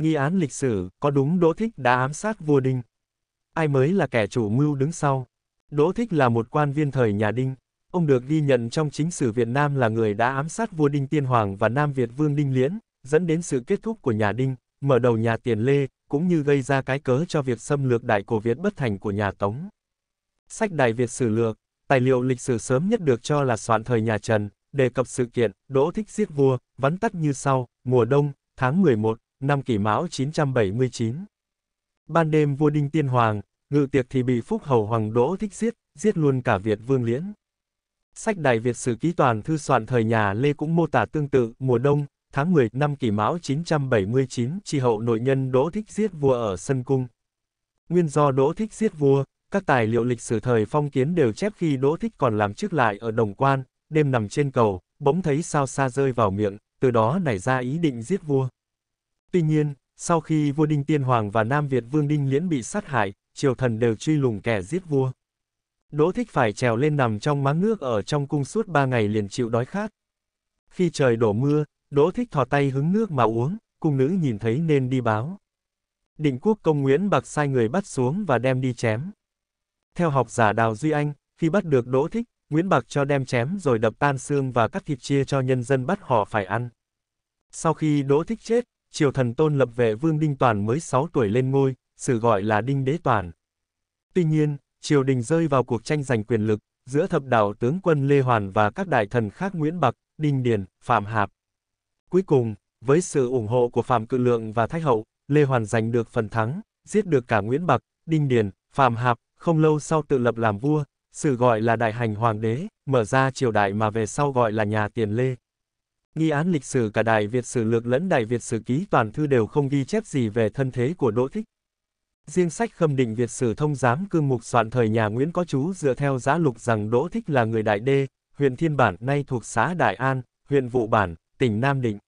Nghi án lịch sử, có đúng Đỗ Thích đã ám sát vua Đinh? Ai mới là kẻ chủ mưu đứng sau? Đỗ Thích là một quan viên thời nhà Đinh. Ông được ghi nhận trong chính sử Việt Nam là người đã ám sát vua Đinh Tiên Hoàng và Nam Việt Vương Đinh Liễn, dẫn đến sự kết thúc của nhà Đinh, mở đầu nhà Tiền Lê, cũng như gây ra cái cớ cho việc xâm lược Đại Cổ Việt bất thành của nhà Tống. Sách Đại Việt Sử Lược, tài liệu lịch sử sớm nhất được cho là soạn thời nhà Trần, đề cập sự kiện Đỗ Thích giết vua, vắn tắt như sau, mùa đông, tháng 11, năm kỷ mão 979. Ban đêm vua Đinh Tiên Hoàng, ngự tiệc thì bị Phúc Hầu Hoàng Đỗ thích giết, giết luôn cả Việt Vương Liễn. Sách Đại Việt Sử Ký Toàn Thư soạn thời nhà Lê cũng mô tả tương tự, mùa đông, tháng 10 năm kỷ mão 979, tri hậu nội nhân Đỗ Thích giết vua ở Sân Cung. Nguyên do Đỗ Thích giết vua, các tài liệu lịch sử thời phong kiến đều chép khi Đỗ Thích còn làm chức lại ở Đồng Quan, đêm nằm trên cầu, bỗng thấy sao xa rơi vào miệng, từ đó nảy ra ý định giết vua. Tuy nhiên, sau khi vua Đinh Tiên Hoàng và Nam Việt Vương Đinh Liễn bị sát hại, triều thần đều truy lùng kẻ giết vua. Đỗ Thích phải trèo lên nằm trong máng nước ở trong cung suốt ba ngày liền chịu đói khát. Khi trời đổ mưa, Đỗ Thích thò tay hứng nước mà uống, cung nữ nhìn thấy nên đi báo. Định quốc công Nguyễn Bạc sai người bắt xuống và đem đi chém. Theo học giả Đào Duy Anh, khi bắt được Đỗ Thích, Nguyễn Bạc cho đem chém rồi đập tan xương và cắt thịt chia cho nhân dân bắt họ phải ăn. Sau khi Đỗ Thích chết, triều thần tôn lập vệ vương Đinh Toàn mới 6 tuổi lên ngôi, sử gọi là Đinh Đế Toàn. Tuy nhiên, triều đình rơi vào cuộc tranh giành quyền lực, giữa thập đạo tướng quân Lê Hoàn và các đại thần khác Nguyễn Bạc, Đinh Điền, Phạm Hạp. Cuối cùng, với sự ủng hộ của Phạm Cự Lượng và Thái Hậu, Lê Hoàn giành được phần thắng, giết được cả Nguyễn Bạc, Đinh Điền, Phạm Hạp, không lâu sau tự lập làm vua, sự gọi là Đại Hành Hoàng đế, mở ra triều đại mà về sau gọi là nhà Tiền Lê nghi án lịch sử cả Đại Việt sử lược lẫn Đại Việt sử ký toàn thư đều không ghi chép gì về thân thế của Đỗ Thích. Riêng sách khâm định Việt sử thông giám cương mục soạn thời nhà Nguyễn có chú dựa theo giá lục rằng Đỗ Thích là người Đại Đê, huyện Thiên Bản nay thuộc xã Đại An, huyện Vụ Bản, tỉnh Nam Định.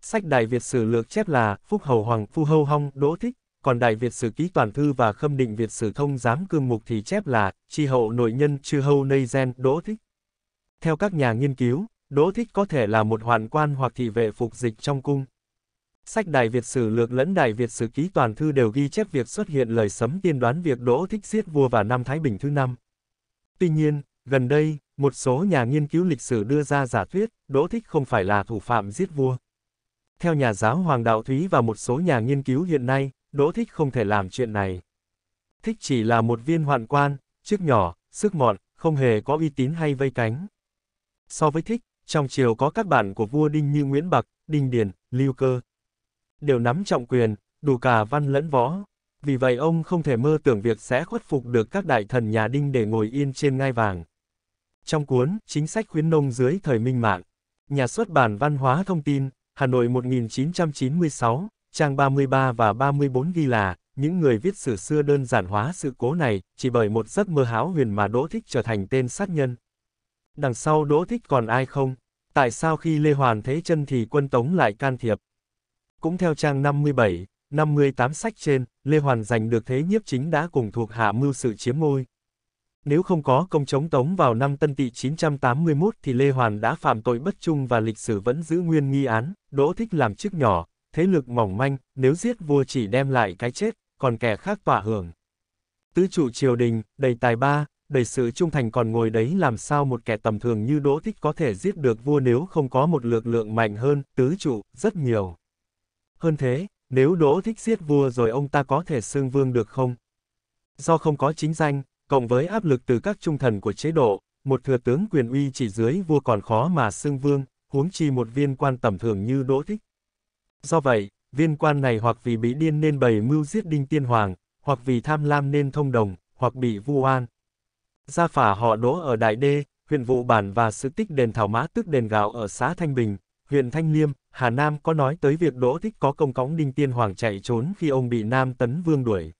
Sách Đại Việt sử lược chép là Phúc Hầu Hoàng Phu Hâu Hong Đỗ Thích, còn Đại Việt sử ký toàn thư và khâm định Việt sử thông giám cương mục thì chép là Tri hậu nội nhân chư hâu Nây Gen Đỗ Thích. Theo các nhà nghiên cứu, Đỗ Thích có thể là một hoàn quan hoặc thị vệ phục dịch trong cung. Sách Đại Việt Sử Lược lẫn Đại Việt Sử Ký Toàn Thư đều ghi chép việc xuất hiện lời sấm tiên đoán việc Đỗ Thích giết vua vào năm Thái Bình thứ năm. Tuy nhiên, gần đây, một số nhà nghiên cứu lịch sử đưa ra giả thuyết, Đỗ Thích không phải là thủ phạm giết vua. Theo nhà giáo Hoàng Đạo Thúy và một số nhà nghiên cứu hiện nay, Đỗ Thích không thể làm chuyện này. Thích chỉ là một viên hoạn quan, chức nhỏ, sức mọn, không hề có uy tín hay vây cánh. So với Thích, trong triều có các bạn của vua Đinh như Nguyễn Bạc, Đinh Điền, Lưu Cơ. Đều nắm trọng quyền, đủ cả văn lẫn võ. Vì vậy ông không thể mơ tưởng việc sẽ khuất phục được các đại thần nhà Đinh để ngồi yên trên ngai vàng. Trong cuốn Chính sách khuyến nông dưới thời minh mạng, nhà xuất bản văn hóa thông tin, Hà Nội 1996, trang 33 và 34 ghi là, những người viết sử xưa đơn giản hóa sự cố này, chỉ bởi một giấc mơ háo huyền mà Đỗ Thích trở thành tên sát nhân đằng sau Đỗ Thích còn ai không? Tại sao khi Lê Hoàn thế chân thì quân Tống lại can thiệp? Cũng theo trang 57, 58 sách trên, Lê Hoàn giành được thế nhiếp chính đã cùng thuộc hạ mưu sự chiếm ngôi. Nếu không có công chống Tống vào năm Tân Tỵ 981 thì Lê Hoàn đã phạm tội bất trung và lịch sử vẫn giữ nguyên nghi án, Đỗ Thích làm chức nhỏ, thế lực mỏng manh, nếu giết vua chỉ đem lại cái chết, còn kẻ khác tỏa hưởng. Tứ trụ triều đình, đầy tài ba, đầy sự trung thành còn ngồi đấy làm sao một kẻ tầm thường như Đỗ Thích có thể giết được vua nếu không có một lực lượng mạnh hơn, tứ trụ, rất nhiều. Hơn thế, nếu Đỗ Thích giết vua rồi ông ta có thể xưng vương được không? Do không có chính danh, cộng với áp lực từ các trung thần của chế độ, một thừa tướng quyền uy chỉ dưới vua còn khó mà xưng vương, huống chi một viên quan tầm thường như Đỗ Thích. Do vậy, viên quan này hoặc vì bị điên nên bày mưu giết Đinh Tiên Hoàng, hoặc vì tham lam nên thông đồng, hoặc bị vu oan, Gia phả họ đỗ ở Đại Đê, huyện Vụ Bản và sự tích đền Thảo Mã tức đền gạo ở xã Thanh Bình, huyện Thanh Liêm, Hà Nam có nói tới việc Đỗ Thích có công cóng Đinh Tiên Hoàng chạy trốn khi ông bị Nam Tấn Vương đuổi.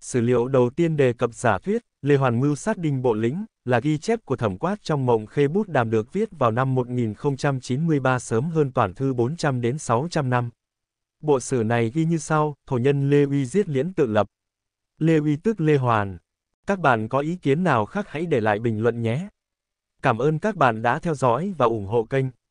Sử liệu đầu tiên đề cập giả thuyết, Lê Hoàn Mưu sát đinh bộ lĩnh là ghi chép của thẩm quát trong mộng khê bút đàm được viết vào năm 1093 sớm hơn toàn thư 400 đến 600 năm. Bộ sử này ghi như sau, thổ nhân Lê Uy giết liễn tự lập. Lê Uy tức Lê Hoàn, các bạn có ý kiến nào khác hãy để lại bình luận nhé. Cảm ơn các bạn đã theo dõi và ủng hộ kênh.